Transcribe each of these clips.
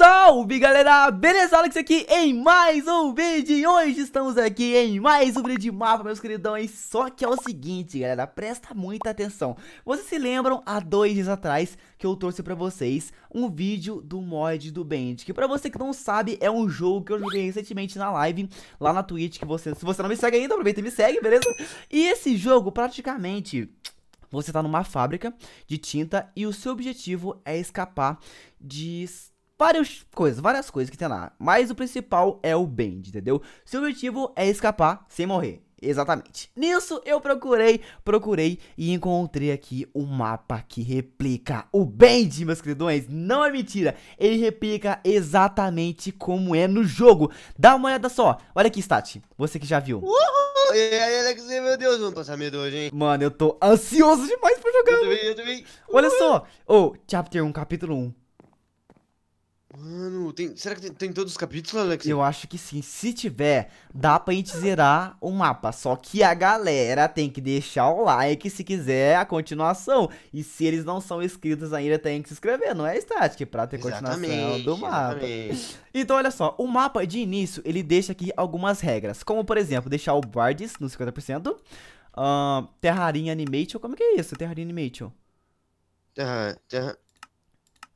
Salve galera, beleza? Alex aqui em mais um vídeo hoje estamos aqui em mais um vídeo de mapa, meus queridões Só que é o seguinte galera, presta muita atenção Vocês se lembram há dois dias atrás que eu trouxe pra vocês um vídeo do mod do Band Que pra você que não sabe, é um jogo que eu joguei recentemente na live Lá na Twitch, que você, se você não me segue ainda, aproveita e me segue, beleza? E esse jogo praticamente você tá numa fábrica de tinta e o seu objetivo é escapar de várias coisas, várias coisas que tem lá. Mas o principal é o Bend, entendeu? Seu objetivo é escapar sem morrer. Exatamente. Nisso eu procurei, procurei e encontrei aqui um mapa que replica o Bend, meus queridões. Não é mentira, ele replica exatamente como é no jogo. Dá uma olhada só. Olha aqui, Stat, você que já viu. Uhul! E aí, Alex, meu Deus, vamos passar medo hoje, hein? Mano, eu tô ansioso demais pra jogar. Eu também, eu também. Olha só. Oh, Chapter 1, capítulo 1. Mano, tem, será que tem, tem, todos os capítulos, Alex? Eu acho que sim. Se tiver, dá pra gente zerar o mapa. Só que a galera tem que deixar o like se quiser a continuação. E se eles não são inscritos ainda, tem que se inscrever, não é Static, pra ter exatamente, continuação do mapa. Exatamente. Então, olha só, o mapa de início, ele deixa aqui algumas regras. Como, por exemplo, deixar o Bardis no 50%. Uh, Terrarinha Animation, como que é isso? Terrarinha Animation. Terra, terra,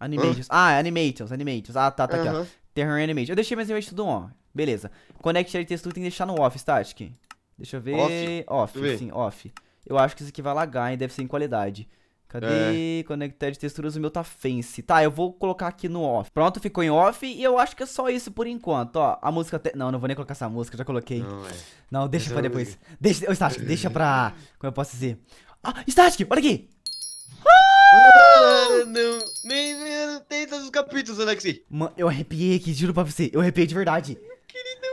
Animations. Ah, é Animations, Animations. Ah, tá, tá aqui, uhum. ó. Terror Animations. Eu deixei minhas imagens tudo on. Beleza. Connect Air Texture tem que deixar no off, tá, Static. Deixa eu ver. Off, off sim, off. Eu acho que isso aqui vai lagar, hein? Deve ser em qualidade. Cadê? É. de texturas, o meu tá fancy. Tá, eu vou colocar aqui no off. Pronto, ficou em off e eu acho que é só isso por enquanto, ó. A música até... Te... Não, não vou nem colocar essa música, já coloquei. Não, é. não deixa, deixa pra depois. Deixa, eu, Static, deixa pra... Como eu posso dizer? Ah, Static, olha aqui! Não, nem, nem tem todos os capítulos, Alexi. Mano, eu arrepiei aqui, juro pra você. Eu arrepiei de verdade. Querido.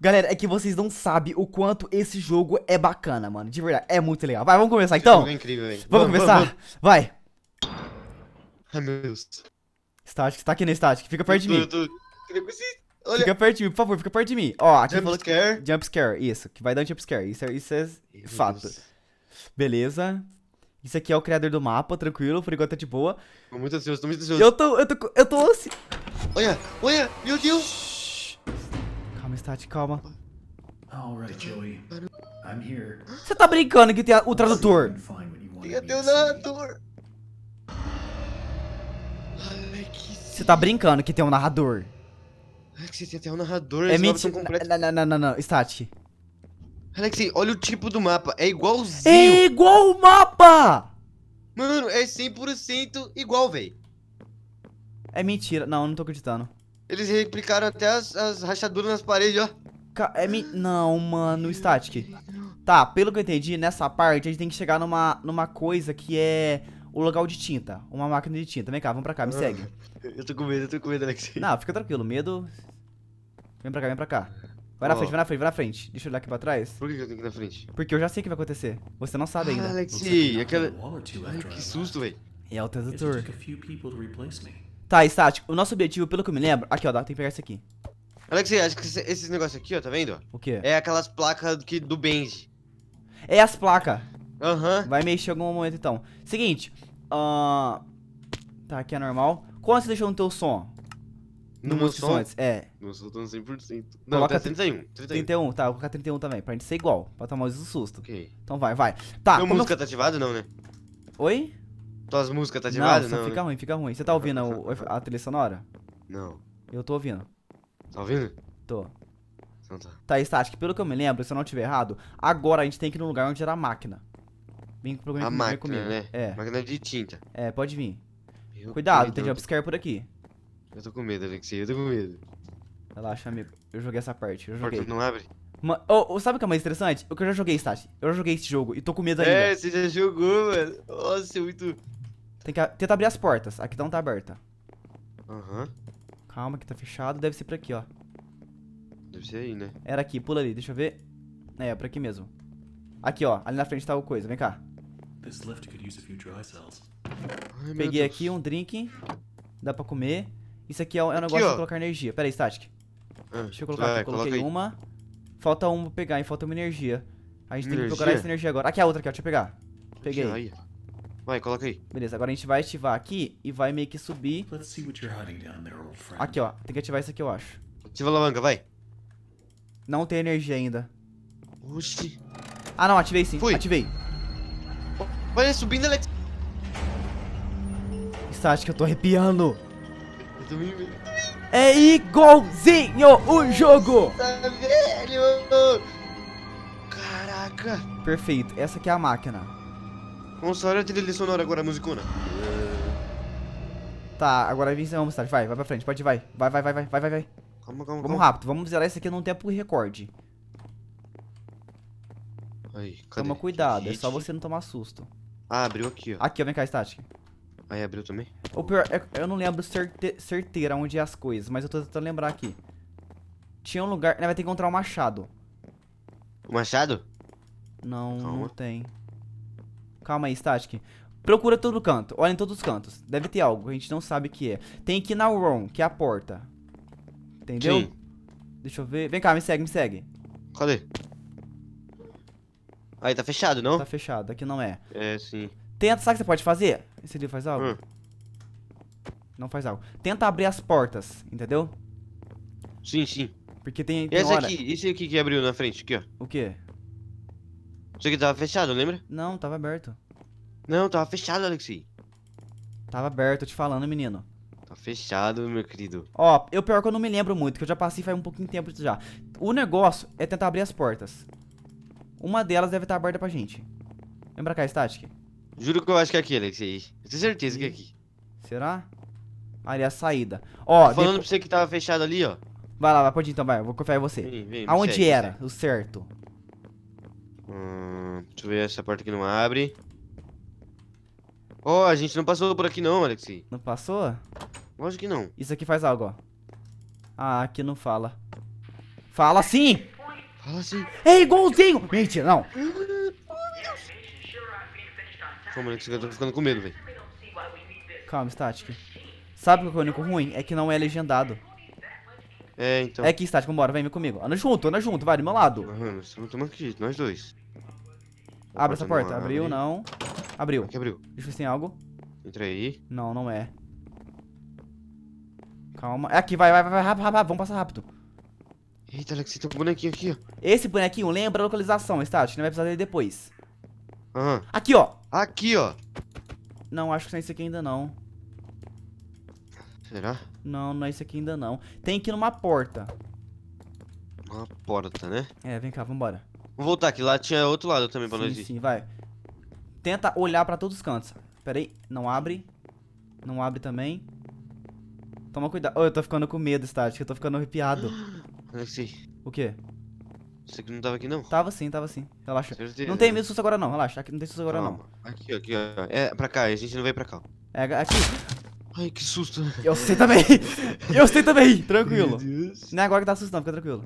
Galera, é que vocês não sabem o quanto esse jogo é bacana, mano. De verdade, é muito legal. Vai, vamos começar esse então. É incrível, vamos, vamos, começar? Vamos, Vai. Ai, meu Deus. Static, tá aqui na Static. Fica perto eu de mim. Eu tô... Olha. Fica perto de mim, por favor, fica perto de mim. Ó, aqui jump falou scare. Que... Jump scare, isso. Que vai dar um jump scare. Isso é, isso é fato. Beleza. Isso aqui é o criador do mapa, tranquilo, por enquanto tá de boa. Tô muito ansioso, tô muito ansioso. Eu tô, eu tô, eu tô Olha, olha, meu Deus. Calma, Stat, calma. Alright, Joey. I'm here. Você tá brincando que tem o tradutor? Tem até o narrador. Você tá brincando que tem um narrador. É que você tem até um narrador. É mentira. Não, não, não, não, não. Stat. Alexei, olha o tipo do mapa. É, é igualzinho. É igual o mapa! Mano, é 100% igual, véi. É mentira. Não, não tô acreditando. Eles replicaram até as, as rachaduras nas paredes, ó. Ca é mi não, mano, Static. Tá, pelo que eu entendi, nessa parte a gente tem que chegar numa, numa coisa que é o local de tinta. Uma máquina de tinta. Vem cá, vamos pra cá, me ah, segue. Eu tô com medo, eu tô com medo, Alexei. Não, fica tranquilo. Medo... Vem pra cá, vem pra cá. Vai na oh. frente, vai na frente, vai na frente. Deixa eu olhar aqui pra trás. Por que eu tenho que ir na frente? Porque eu já sei o que vai acontecer. Você não sabe ainda. Ah, Alex, aquela... Ai, que susto, velho. E é o tradutor. Tá, estático. O nosso objetivo, pelo que eu me lembro... Aqui, ó, dá, tem que pegar isso aqui. Alex, acho que esses negócios aqui, ó, tá vendo? O quê? É aquelas placas do, que, do Benji. É as placas. Aham. Uhum. Vai mexer em algum momento, então. Seguinte. Uh... Tá, aqui é normal. Quando você deixou no teu som? É. No, no som, é. No 100%. Não, coloca tá 31, 31. 31, tá, coloca 31 também, pra gente ser igual, pra tomar mais susto. Ok. Então vai, vai. Tá, Tua então música eu... Tá, né? então tá ativada não, né? Oi? Tuas músicas tá ativadas Não, não fica né? ruim, fica ruim. Você tá ouvindo o, a trilha sonora? Não. Eu tô ouvindo. Tá ouvindo? Tô. Então tá. Tá, que pelo que eu me lembro, se eu não tiver errado, agora a gente tem que ir no lugar onde era a máquina. Vem pro programa comigo. né? É. Máquina de tinta. É, pode vir. Meu Cuidado, Deus. tem jumpscare por aqui. Eu tô com medo, Alexei, eu tô com medo. Relaxa, amigo. Eu joguei essa parte. Eu joguei. porta não abre? Ma oh, sabe o que é mais interessante? O que eu já joguei, Stati. Eu já joguei esse jogo e tô com medo é, ainda. É, você já jogou, mano. Nossa, é muito. Tem que tentar abrir as portas. Aqui não tá aberta. Aham. Uhum. Calma, que tá fechado. Deve ser por aqui, ó. Deve ser aí, né? Era aqui, pula ali, deixa eu ver. É, é por aqui mesmo. Aqui, ó. Ali na frente tá o coisa, vem cá. Peguei aqui um drink. Dá pra comer. Isso aqui é um, é negócio de colocar energia. Pera aí, Static. Ah, deixa eu colocar aqui. Eu coloquei uma. Falta um pra pegar, hein? Falta uma energia. A gente energia? tem que procurar essa energia agora. Aqui é a outra aqui, ó. Deixa eu pegar. Peguei. Aí. Vai, coloca aí. Beleza, agora a gente vai ativar aqui e vai meio que subir. Aqui, ó. Tem que ativar isso aqui, eu acho. Ativa a alavanca, vai. Não tem energia ainda. Oxi. Ah, não. Ativei sim. Fui. Ativei. Olha, subindo ele... Static, eu tô arrepiando. É igualzinho o jogo! Nossa, tá velho! Caraca! Perfeito, essa aqui é a máquina. Nossa, olha a trilha sonora agora, a musicona. Tá, agora vamos Star. Vai, vai pra frente, pode vai. Vai, vai, vai, vai, vai, vai, vai. Calma, calma, vamos calma. rápido, vamos zerar isso aqui num tempo recorde. Aí, Toma cuidado, é só você não tomar susto. Ah, abriu aqui, ó. Aqui, ó, vem cá, Static. Aí abriu também? O pior, é, eu não lembro certe certeira onde é as coisas, mas eu tô tentando lembrar aqui. Tinha um lugar... Né, vai ter que encontrar um machado. O machado? Não, Calma. não tem. Calma aí, Static. Procura todo canto. Olha em todos os cantos. Deve ter algo. A gente não sabe o que é. Tem aqui na room, que é a porta. Entendeu? Sim. Deixa eu ver. Vem cá, me segue, me segue. Cadê? Aí, tá fechado, não? Tá fechado. Aqui não é. É, sim. Tenta, sabe o que você pode fazer? Esse ele faz algo? Hum. Não faz algo. Tenta abrir as portas, entendeu? Sim, sim. Porque tem, tem esse hora... aqui, esse aqui que abriu na frente, aqui, ó. O quê? Isso aqui tava fechado, lembra? Não, tava aberto. Não, tava fechado, Alexi. Tava aberto, te falando, menino. Tá fechado, meu querido. Ó, eu pior que eu não me lembro muito, que eu já passei faz um pouquinho de tempo já. O negócio é tentar abrir as portas. Uma delas deve estar tá aberta pra gente. Lembra cá, Static? Juro que eu acho que é aqui, Alex. aí. Eu tenho certeza e... que é aqui. Será? Ali é a saída. Ó, tá Falando depois... pra você que tava fechado ali, ó. Vai lá, vai, pode ir, então, vai. Eu vou confiar em você. Vem, vem, Aonde segue, era segue. o certo? Hum, deixa eu ver essa porta aqui não abre. Ó, oh, a gente não passou por aqui não, Alexi. Não passou? Lógico que não. Isso aqui faz algo, ó. Ah, aqui não fala. Fala sim! Fala sim. É igualzinho! Mentira, não. Calma, Nix, eu tô ficando com medo, velho. Calma, Static. Sabe o que é o único ruim? É que não é legendado. É, então. É aqui, Static, vambora, vem, vem comigo. Anda junto, anda junto, vai do meu lado. Aham, estamos aqui nós dois. Abre essa porta. Não, abriu, não. Abriu. Aqui abriu. Deixa eu ver se tem algo. Entra aí. Não, não é. Calma. É aqui, vai, vai, vai, rápido, rápido, rápido. Vamos passar rápido. Eita, Alex, tem um bonequinho aqui, ó. Esse bonequinho lembra a localização, Static. Não vai precisar dele depois. Aham. Aqui, ó. Aqui, ó. Não, acho que não é isso aqui ainda não. Será? Não, não é isso aqui ainda não. Tem aqui numa porta. Uma porta, né? É, vem cá, vambora. Vou voltar aqui, lá tinha outro lado também pra sim, nós ir. Sim, vai. Tenta olhar pra todos os cantos. Pera aí, não abre. Não abre também. Toma cuidado. Oh, eu tô ficando com medo, Static, eu tô ficando arrepiado. Alexi. O quê? Você que não tava aqui não? Tava sim, tava sim. Relaxa. Certeza. Não tem medo susto agora não, relaxa. Aqui não tem susto agora Calma. não. Aqui, aqui, ó. É pra cá, a gente não veio pra cá. É aqui. Ai, que susto. Eu sei também. Eu sei também. Tranquilo. Não é agora que dá susto não, fica tranquilo.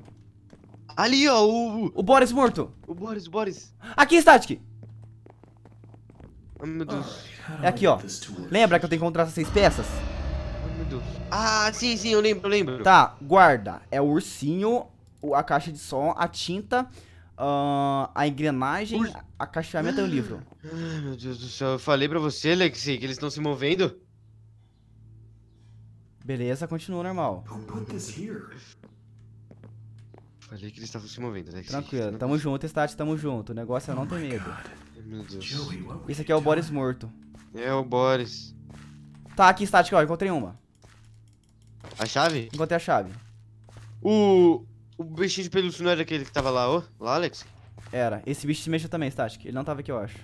Ali, ó, o... O Boris morto. O Boris, o Boris. Aqui, Static. Oh, meu Deus. É aqui, ó. Lembra que eu tenho que encontrar essas seis peças? meu Deus. Ah, sim, sim, eu lembro, eu lembro. Tá, guarda. É o ursinho, a caixa de som, a tinta, uh, a engrenagem, Ui. a caixa de ferramenta e o livro. Ai, meu Deus do céu, eu falei pra você, Lexi, que eles estão se movendo. Beleza, continua normal. Falei que eles estavam se movendo, Lexi. Tranquilo, tamo junto, Stat, tamo junto. O negócio é não ter oh medo. Meu Deus. Isso aqui é o Boris morto. É o Boris. Tá, aqui, Stat, ó, encontrei uma. A chave? Encontrei a chave. O... O bichinho de pelúcia não era aquele que tava lá, ó? Lá, Alex? Era. Esse bicho se mexeu também, Static. Ele não tava aqui, eu acho.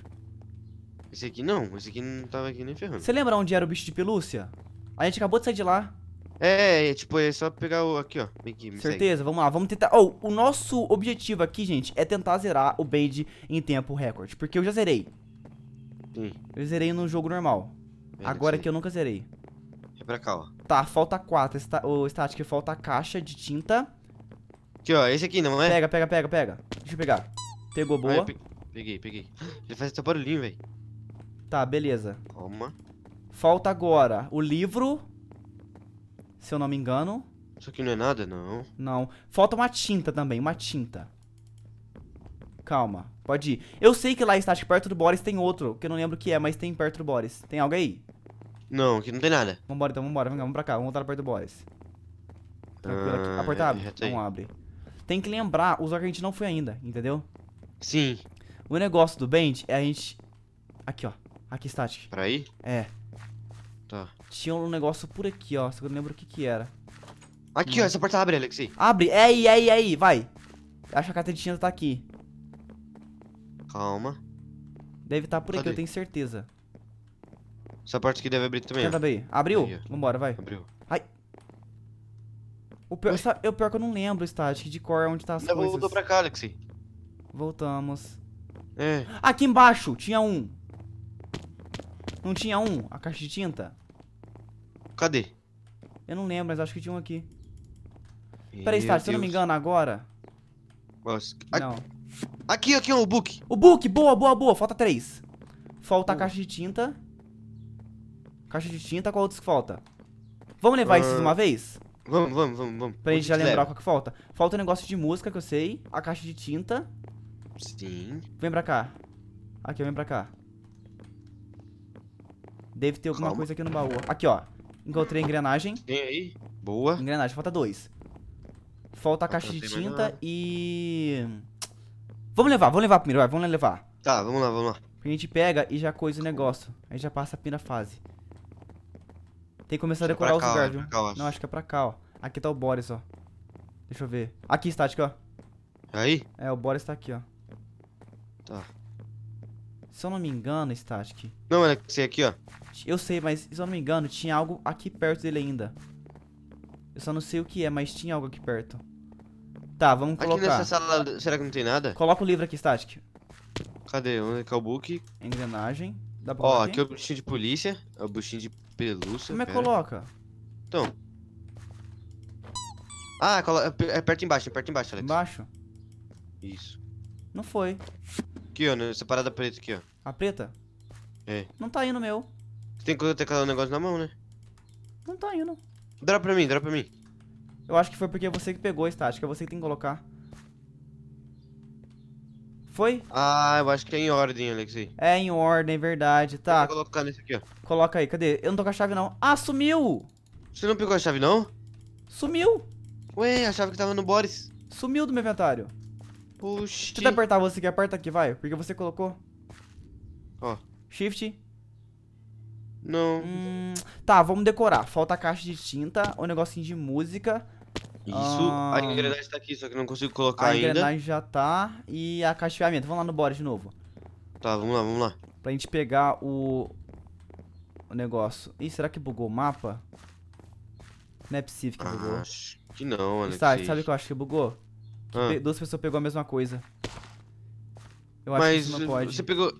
Esse aqui não. Esse aqui não tava aqui nem ferrando. Você lembra onde era o bicho de pelúcia? A gente acabou de sair de lá. É, é, é tipo, é só pegar o... Aqui, ó. Vem aqui, Certeza, segue. vamos lá. Vamos tentar... Oh, o nosso objetivo aqui, gente, é tentar zerar o Bade em tempo recorde. Porque eu já zerei. Sim. Eu zerei no jogo normal. Agora que eu nunca zerei. É pra cá, ó. Tá, falta quatro. O Static falta a caixa de tinta. Aqui, ó. Esse aqui, não é? Pega, pega, pega, pega. Deixa eu pegar. Pegou boa. Ah, pe... Peguei, peguei. Ele faz até barulhinho, velho. Tá, beleza. Calma. Falta agora o livro. Se eu não me engano. Isso aqui não é nada, não. Não. Falta uma tinta também, uma tinta. Calma, pode ir. Eu sei que lá está, acho que perto do Boris tem outro, que eu não lembro o que é, mas tem perto do Boris. Tem algo aí? Não, aqui não tem nada. Vambora então, vambora, vamos pra cá, vamos voltar perto do Boris. Tranquilo, ah, aqui. Tá apertado? É, é, é, é abre tem que lembrar os que a gente não foi ainda, entendeu? Sim. O negócio do Band é a gente... Aqui, ó. Aqui, Static. Pra aí? É. Tá. Tinha um negócio por aqui, ó. Só que eu não lembro o que que era. Aqui, hum. ó. Essa porta abre, Alexi. Abre. É aí, é aí, é aí. Vai. Acho que a carta de tinta tá aqui. Calma. Deve estar tá por Cadê? aqui, eu tenho certeza. Essa porta aqui deve abrir também. Tenta abrir. Abriu? Aí, Vambora, vai. Abriu. O pior, sabe, é pior que eu não lembro, Static, de cor é onde tá as Ainda coisas. voltou pra Galaxy. Voltamos. É. Aqui embaixo tinha um. Não tinha um? A caixa de tinta? Cadê? Eu não lembro, mas acho que tinha um aqui. Meu Peraí, Static, se eu não me engano, agora... Nossa. Não. Aqui, aqui, ó, o book. O book, boa, boa, boa. Falta três. Falta uh. a caixa de tinta. Caixa de tinta, qual outro que falta? Vamos levar uh. esses ah. uma vez? Vamos, vamos, vamos, vamos. Pra gente já lembrar qual que falta. Falta o um negócio de música que eu sei, a caixa de tinta. Sim. Vem pra cá. Aqui, vem pra cá. Deve ter alguma Calma. coisa aqui no baú. Aqui, ó. Encontrei a engrenagem. Tem aí. Boa. Engrenagem, falta dois. Falta a caixa de tinta e... Vamos levar, vamos levar primeiro, vai. Vamos levar. Tá, vamos lá, vamos lá. A gente pega e já coisa o negócio. Aí já passa a pina fase. Tem que começar a é decorar é os lugares, viu? Não, acho que é pra cá, ó. Aqui tá o Boris, ó. Deixa eu ver. Aqui, Static, ó. Aí? É, o Boris tá aqui, ó. Tá. Se eu não me engano, Static. Não, mano, é sei é aqui, ó. Eu sei, mas se eu não me engano, tinha algo aqui perto dele ainda. Eu só não sei o que é, mas tinha algo aqui perto. Tá, vamos colocar. Aqui nessa sala, será que não tem nada? Coloca o livro aqui, Static. Cadê? Onde é que é o book? Engrenagem. Dá pra Ó, aqui é o buchinho de polícia. É o buchinho de pelúcia. Como é que coloca? Então. Ah, é, é perto embaixo, é perto embaixo, Alex. Embaixo? Isso. Não foi. Aqui, ó, nessa parada preta aqui, ó. A preta? É. Não tá indo, meu. Você tem que ter aquele negócio na mão, né? Não tá indo. Dropa pra mim, dropa pra mim. Eu acho que foi porque é você que pegou, Stat. Acho que é você que tem que colocar. Foi? Ah, eu acho que é em ordem, Alexi. É em ordem, verdade, tá. Vou colocar nesse aqui, ó. Coloca aí, cadê? Eu não tô com a chave, não. Ah, sumiu! Você não pegou a chave, não? Sumiu! Ué, a chave que tava no Boris. Sumiu do meu inventário. Puxa. Deixa eu apertar você aqui, aperta aqui, vai. Porque você colocou. Ó. Shift. Não. Hum, tá, vamos decorar. Falta a caixa de tinta, o um negocinho de música. Isso, ah, a engrenagem está aqui, só que não consigo colocar ainda. A engrenagem ainda. já tá e a caixa de ferramenta. Vamos lá no bora de novo. Tá, vamos lá, vamos lá. Pra gente pegar o... o negócio. Ih, será que bugou o mapa? Não é possível que ah, bugou. Acho que não, Alexei. Sabe, sabe o que eu acho que bugou? Que ah. Duas pessoas pegou a mesma coisa. Eu acho Mas que isso não pode. Você pegou...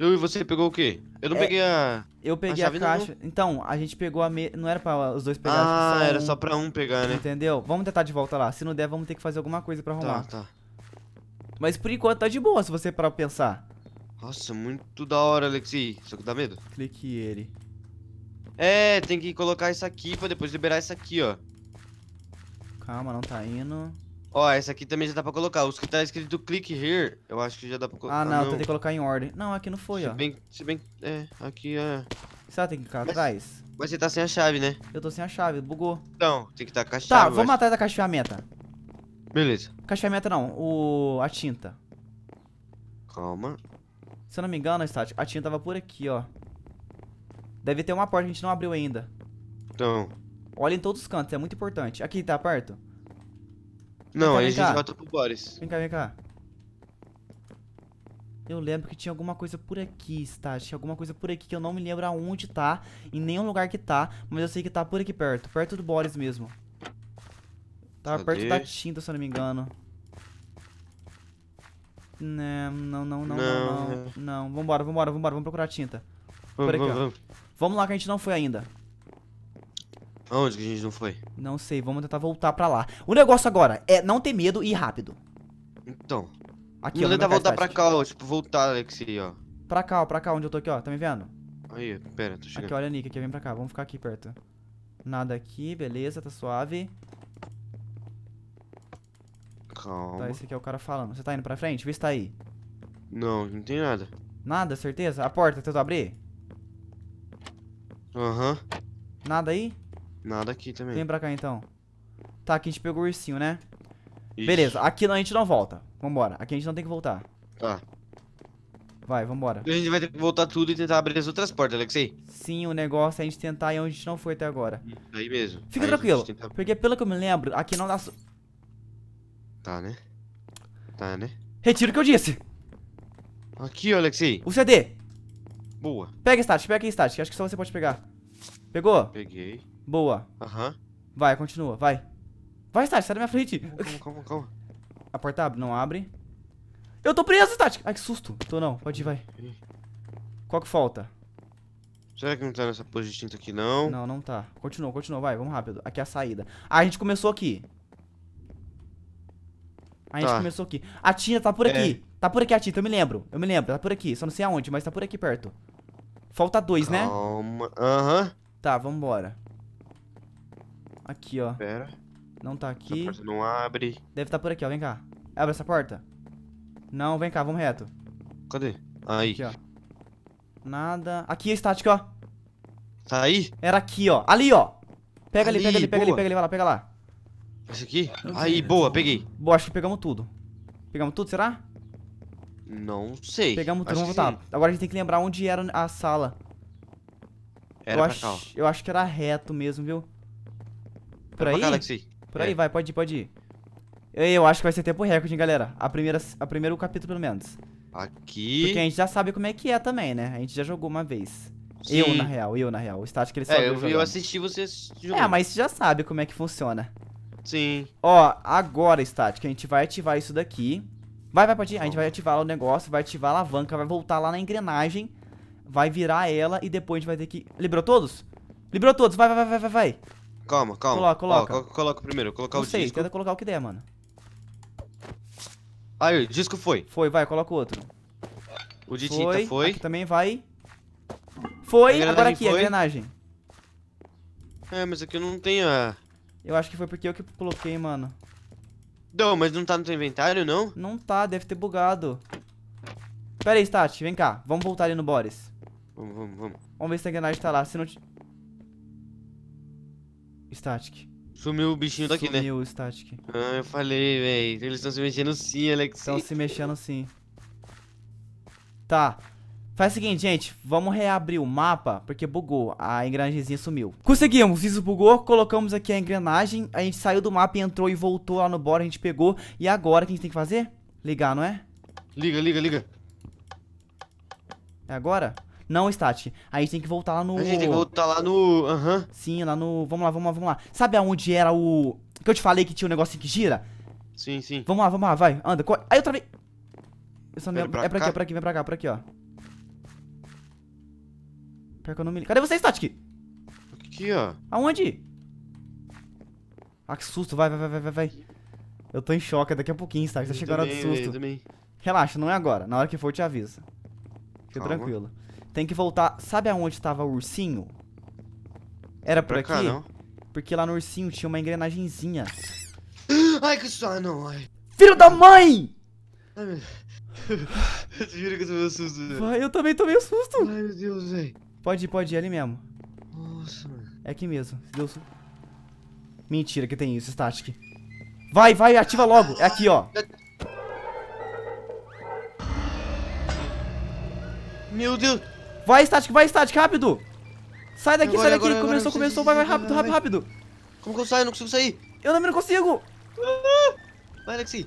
Eu e você pegou o quê? Eu não é, peguei a. Eu peguei a, a caixa. Não... Então, a gente pegou a. Me... Não era pra os dois pegar. Ah, só era um... só pra um pegar, né? Entendeu? Vamos tentar de volta lá. Se não der, vamos ter que fazer alguma coisa pra arrumar. Tá, tá. Mas por enquanto tá de boa se você parar pra pensar. Nossa, muito da hora, Alexi. Só que dá medo. Clique ele. É, tem que colocar isso aqui pra depois liberar isso aqui, ó. Calma, não tá indo. Ó, essa aqui também já dá pra colocar. Os que tá escrito click here, eu acho que já dá pra colocar. Ah, não, ah, não. tentei colocar em ordem. Não, aqui não foi, se ó. Bem, se bem. É, aqui é. Será que tem que ficar mas, atrás? Mas você tá sem a chave, né? Eu tô sem a chave, bugou. Então, tem que estar tá com a tá, chave. Tá, vamos acho. atrás da caixa de ferramenta. Beleza. Caixa de ferramenta não, o. a tinta. Calma. Se eu não me engano, Stat, a tinta tava por aqui, ó. Deve ter uma porta que a gente não abriu ainda. Então. Olha em todos os cantos, é muito importante. Aqui, tá perto? Não, aí a gente volta pro Boris. Vem cá, vem cá. Eu lembro que tinha alguma coisa por aqui, está? Tinha alguma coisa por aqui que eu não me lembro aonde tá, em nenhum lugar que tá, mas eu sei que tá por aqui perto, perto do Boris mesmo. Tava tá Cadê? perto da tinta, se eu não me engano. Não, não, não, não, não, não. não. Né? Vambora, vambora, vambora, vamos procurar tinta. Vamos, aqui, vamos, ó. vamos. Vamos lá que a gente não foi ainda. Onde que a gente não foi? Não sei, vamos tentar voltar pra lá. O negócio agora é não ter medo e ir rápido. Então. Aqui, vamos tentar voltar pra cá, ó, tipo, voltar, Alexi, ó. Pra cá, ó, pra cá, onde eu tô aqui, ó, tá me vendo? Aí, pera, tô chegando. Aqui, olha, Nick, aqui, vem pra cá, vamos ficar aqui perto. Nada aqui, beleza, tá suave. Tá, Calma. Tá, esse aqui é o cara falando. Você tá indo pra frente? Vê se tá aí. Não, não tem nada. Nada, certeza? A porta, tentou abrir? Aham. Uhum. Nada aí? Nada aqui também. Vem pra cá então. Tá, aqui a gente pegou o ursinho, né? Ixi. Beleza, aqui a gente não volta. Vambora, aqui a gente não tem que voltar. Tá. Vai, vambora. A gente vai ter que voltar tudo e tentar abrir as outras portas, Alexei. Sim, o negócio é a gente tentar ir onde a gente não foi até agora. Aí mesmo. Fica Aí tranquilo, tenta... porque pelo que eu me lembro, aqui não dá... Tá, né? Tá, né? Retiro o que eu disse. Aqui, Alexei. O CD. Boa. Pega, Stat, pega aí, Stat, que acho que só você pode pegar. Pegou? Peguei. Boa. Aham. Uhum. Vai, continua, vai. Vai, Tati, sai da minha frente. Calma, calma, calma. A porta abre, não abre. Eu tô preso, Tati. Ai, que susto. Tô não, pode ir, vai. Qual que falta? Será que não tá nessa pose tinta aqui, não? Não, não tá. Continua, continua, vai, vamos rápido. Aqui é a saída. Ah, a gente começou aqui. A gente tá. começou aqui. A tinta tá por é. aqui. Tá por aqui a tinta eu me lembro. Eu me lembro, tá por aqui. Só não sei aonde, mas tá por aqui perto. Falta dois, Calma. né? Calma, aham. Tá, vambora. Aqui, ó. Pera. Não tá aqui. porta não abre. Deve estar tá por aqui, ó. Vem cá. Abre essa porta. Não, vem cá, vamos reto. Cadê? Aí. Aqui, ó. Nada. Aqui é estática, ó. Tá aí? Era aqui, ó. Ali, ó. Pega ali, ali pega ali, pega boa. ali, pega ali, vai lá, pega lá. Esse aqui? Aí, boa, peguei. Boa, acho que pegamos tudo. Pegamos tudo, será? Não sei. Pegamos tudo, acho vamos voltar. Sim. Agora a gente tem que lembrar onde era a sala. Era eu, acho, cá, eu acho que era reto mesmo, viu? Por aí? aí, é. vai, pode ir, pode ir. Eu acho que vai ser tempo recorde, hein, galera. A primeira, a primeiro capítulo, pelo menos. Aqui. Porque a gente já sabe como é que é também, né? A gente já jogou uma vez. Sim. Eu, na real, eu, na real. O estático ele só É, eu, eu assisti você é, jogando. É, mas você já sabe como é que funciona. Sim. Ó, agora, estático, a gente vai ativar isso daqui. Vai, vai, pode ir. A gente vai ativar o negócio, vai ativar a alavanca, vai voltar lá na engrenagem, vai virar ela e depois a gente vai ter que... Liberou todos? Liberou todos, vai, vai, vai, vai, vai. Calma, calma. Coloca, coloca. Ó, coloca primeiro, colocar Não o sei, disco. tenta colocar o que der, mano. Aí, o disco foi. Foi, vai, coloca o outro. O de foi, tinta foi. Aqui também vai. Foi, agora aqui, foi. a engrenagem. É, mas aqui eu não tenho a... Eu acho que foi porque eu que coloquei, mano. Não, mas não tá no teu inventário, não? Não tá, deve ter bugado. Pera aí, Stat, vem cá. Vamos voltar ali no Boris. Vamos, vamos, vamos. Vamos ver se a engrenagem tá lá. Se não... Static. Sumiu o bichinho daqui, Sumiu né? Sumiu o Static. Ah, eu falei, velho. Eles estão se mexendo sim, Alex. Estão se mexendo sim. Tá. Faz o seguinte, gente, vamos reabrir o mapa, porque bugou, a engrenagemzinha sumiu. Conseguimos, isso bugou, colocamos aqui a engrenagem, a gente saiu do mapa, entrou e voltou lá no bora, a gente pegou. E agora, o que a gente tem que fazer? Ligar, não é? Liga, liga, liga. É agora? Não, Stat. A gente tem que voltar lá no. A gente tem que voltar lá no. Aham. Uhum. Sim, lá no. Vamos lá, vamos lá, vamos lá. Sabe aonde era o. Que eu te falei que tinha um negócio que gira? Sim, sim. Vamos lá, vamos lá, vai. Anda, corre. Aí outra vez. Eu só É pra, cá? aqui, é pra aqui, vem pra cá, pra aqui, ó. Pior que eu não me. Cadê você, Static? Aqui, ó. Aonde? Ah, que susto, vai, vai, vai, vai, vai. Eu tô em choque, é daqui a pouquinho, Static. Tá chegando a hora do susto. Relaxa, não é agora. Na hora que for, eu te aviso. Fica Calma. tranquilo. Tem que voltar. Sabe aonde estava o ursinho? Era por pra aqui? Cá, não. Porque lá no ursinho tinha uma engrenagenzinha. Ai, que susto, não, ai. Filho da mãe! Ai, meu Deus. Juro que eu tomei um susto, velho. Vai, eu também tomei um susto. Ai, meu Deus, velho. Pode ir, pode ir, ali mesmo. Nossa, mano. É aqui mesmo. Deus... Mentira que tem isso, Static. Vai, vai, ativa logo. É aqui, ó. Meu Deus. Vai, Static, vai, Static, rápido. Sai daqui, agora, sai daqui. Agora, começou, agora, começou. Vai, vai, rápido, rápido, rápido. Como que eu saio? Eu não consigo sair. Eu também não consigo. Ah! Vai, Alexi!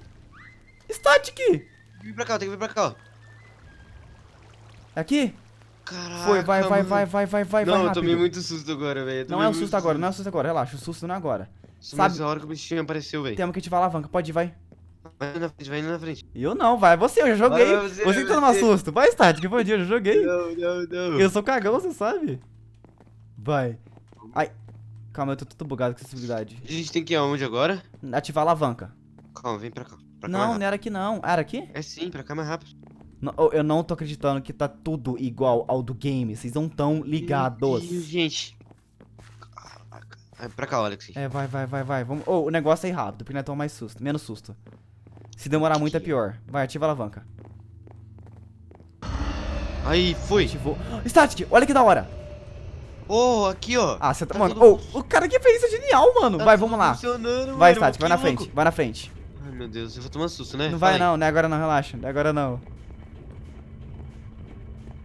Static. Vem pra cá, tem que vir pra cá. É aqui? Caraca. Foi, vai, vai, vai, vai, vai, vai, Não, eu tomei muito susto agora, velho. Não é o susto agora, não é o susto agora. Relaxa, o susto não é agora. Sabe? É a hora que o bichinho apareceu, velho. Temos que ativar a alavanca. Pode ir, vai. Vai na frente, vai na frente. Eu não, vai você, eu já joguei. Vai, você, você que tá dando susto. Vai, Start, que bom dia, eu já joguei. Não, não, não. Eu sou cagão, você sabe. Vai. Ai. Calma, eu tô tudo bugado com habilidade. A gente tem que ir aonde agora? Ativar a alavanca. Calma, vem pra cá. Pra cá não, não era aqui não. Ah, era aqui? É sim, pra cá mais rápido. Não, eu não tô acreditando que tá tudo igual ao do game. Vocês não tão ligados. Deus, gente. É pra cá, Alex. É, vai, vai, vai, vai. Vamos... Oh, o negócio é ir rápido, porque não é tão mais susto. Menos susto. Se demorar muito é pior. Vai, ativa a alavanca. Aí, fui. Ativou. Static, olha que da hora. Oh, aqui, ó. Ah, você tá... tá mano, oh, o cara que fez isso é genial, mano. Tá vai, vamos lá. Vai, Static, vai na louco. frente. Vai na frente. Ai, meu Deus, eu vou tomar susto, né? Não vai, vai não, é Agora não, relaxa. Não é agora não.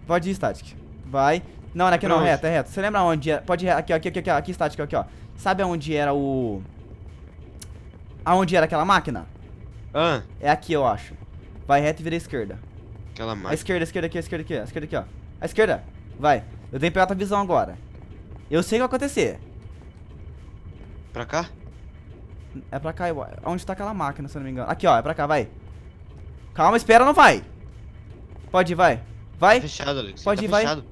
Pode ir, Static. Vai. Não, não é aqui é não, onde? reto, é reto. Você lembra onde é? Pode ir aqui, aqui, aqui, aqui, aqui, Static, aqui, ó. Sabe aonde era o... Aonde era aquela máquina? Ah. É aqui, eu acho. Vai reto e vira à esquerda. Aquela mais. A esquerda, a esquerda aqui, a esquerda aqui, a esquerda aqui, ó. A esquerda. Vai. Eu tenho que pegar tua visão agora. Eu sei o que vai acontecer. Pra cá? É pra cá, eu... onde tá aquela máquina, se eu não me engano. Aqui, ó, é pra cá, vai. Calma, espera, não vai. Pode ir, vai. Vai. Tá fechado, Alex. Pode tá ir, fechado.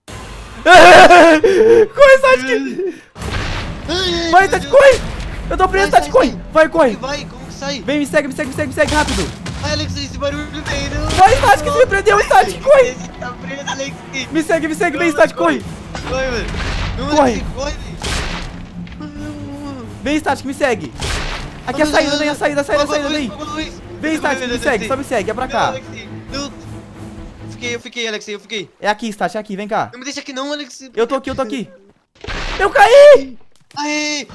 vai. corre, Sadki! Vai, Tati, corre! Eu tô preso, Tati, tá corre! Vai, corre! Vai, corre! sai. Vem, me segue, me segue, me segue, me segue, rápido. Ai, Alex, esse barulho vem, não. Vai, Static, você me prendeu, Static, corre. Ele tá preso, Alex. Me segue, me segue, vem, Static, corre. Corre, mano. Corre. Vem, Static, me segue. Aqui é a saída, vem, a saída, a saída, a saída, vem. Vem, Static, me segue, só me segue, é pra cá. Eu fiquei, eu fiquei, Alex, eu fiquei. É aqui, Static, é aqui, vem cá. Não me deixa aqui não, Alex. Eu tô aqui, eu tô aqui. Eu caí! Aê!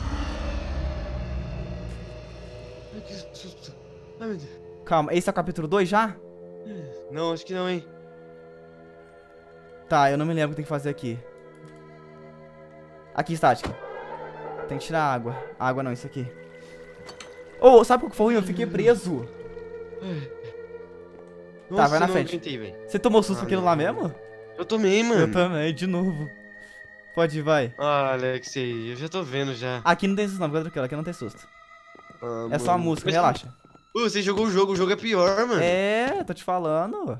Calma, esse é o capítulo 2 já? Não, acho que não, hein? Tá, eu não me lembro o que tem que fazer aqui. Aqui, estática. Tem que tirar a água. A água não, isso aqui. Ô, oh, sabe o que foi? Eu fiquei preso. Tá, Nossa, tá, vai na frente. Você tomou susto ah, aquilo lá mesmo? Eu tomei, mano. Eu também, de novo. Pode ir, vai. Ah, Alex, eu já tô vendo já. Aqui não tem susto não, fica tranquilo, aqui não tem susto. Ah, é mano. só a música, Mas relaxa você jogou o jogo, o jogo é pior, mano. É, tô te falando.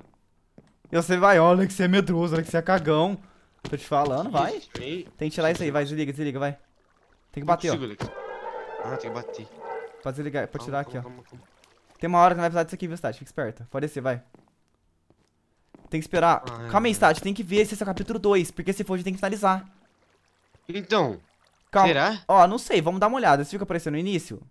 E você vai, olha que você é medroso, olha que você é cagão. Tô te falando, vai. Tem que tirar isso aí, vai, desliga, desliga, vai. Tem que bater, ó. Ah, tem que bater. Pode desligar, pode tirar aqui, ó. tem uma hora que não vai precisar disso aqui, viu, Stati? Fica esperto. Pode descer, vai. Tem que esperar. Ah, é calma aí, Stati. Tem que ver se esse é o capítulo 2, porque se for, a gente tem que finalizar. Então, Calma. será? Ó, não sei. Vamos dar uma olhada. Se fica aparecendo no início?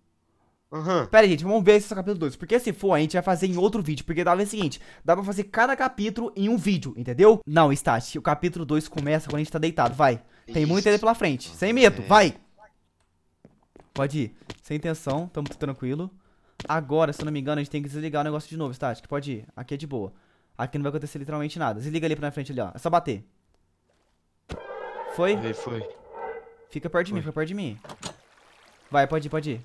Uhum. Pera aí, gente, vamos ver esse é capítulo 2. Porque se for, a gente vai fazer em outro vídeo. Porque dava o seguinte: dá pra fazer cada capítulo em um vídeo, entendeu? Não, Stat, o capítulo 2 começa quando a gente tá deitado. Vai. Tem Isso. muito ele pela frente. Sem medo, é. vai. Pode ir. Sem tensão, tamo tranquilo. Agora, se eu não me engano, a gente tem que desligar o negócio de novo, Stat. Pode ir. Aqui é de boa. Aqui não vai acontecer literalmente nada. Desliga ali pra frente ali, ó. É só bater. Foi? Aí foi. Fica perto de mim, fica perto de mim. Vai, pode ir, pode ir.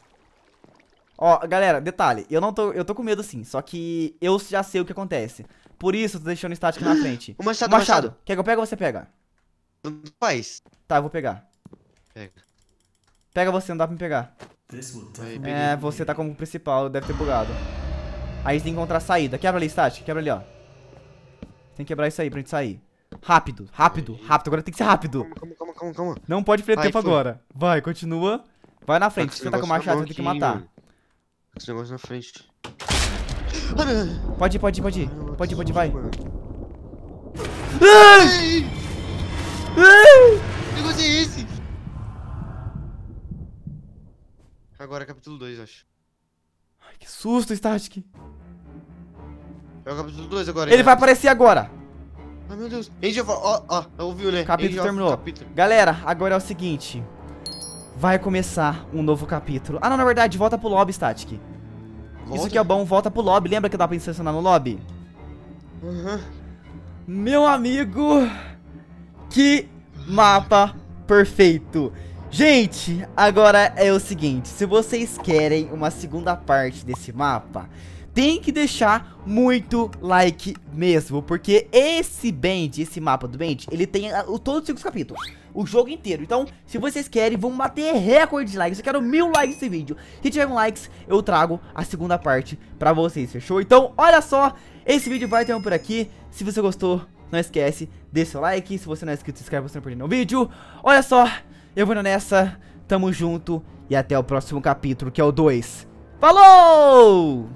Ó, galera, detalhe, eu não tô, eu tô com medo sim, só que eu já sei o que acontece. Por isso, eu tô deixando o estático na frente. O machado, o machado. machado. Quer que eu pegue ou você pega? Faz. Tá, eu vou pegar. Pega. Pega você, não dá pra me pegar. Tá é, você tá como principal, deve ter bugado. Aí tem que encontrar a saída. Quebra ali, Static, quebra ali, ó. Tem que quebrar isso aí pra gente sair. Rápido, rápido, rápido. Agora tem que ser rápido. Calma, calma, calma, calma. Não pode perder tempo foi. agora. Vai, continua. Vai na frente. Você tá com o machado, você tem que matar. Esse negócio na frente. Pode ir, pode ir, pode ir. Pode ir, pode ir, vai. Ai! Ai! Que negócio é esse? Agora é capítulo 2, acho. Ai, que susto, Static. É o capítulo 2 agora. Ele né? vai aparecer agora. Ai, ah, meu Deus. Angel, ó, ó, ouviu, né? Capítulo Angel terminou. Capítulo. Galera, agora é o seguinte vai começar um novo capítulo. Ah, não, na verdade, volta pro lobby, Static. Volta. Isso que é bom, volta pro lobby. Lembra que dá pra estacionar no lobby? Uhum. Meu amigo, que mapa perfeito. Gente, agora é o seguinte, se vocês querem uma segunda parte desse mapa, tem que deixar muito like mesmo, porque esse Band, esse mapa do Band, ele tem ah, o, todos os cinco capítulos o jogo inteiro. Então, se vocês querem, vamos bater recorde de likes. Eu quero mil likes nesse vídeo. Se tiver mil likes, eu trago a segunda parte pra vocês, fechou? Então, olha só, esse vídeo vai terminar por aqui. Se você gostou, não esquece, deixa seu like. Se você não é inscrito, se inscreve pra você não perder nenhum vídeo. Olha só, eu vou nessa. Tamo junto e até o próximo capítulo, que é o 2. Falou!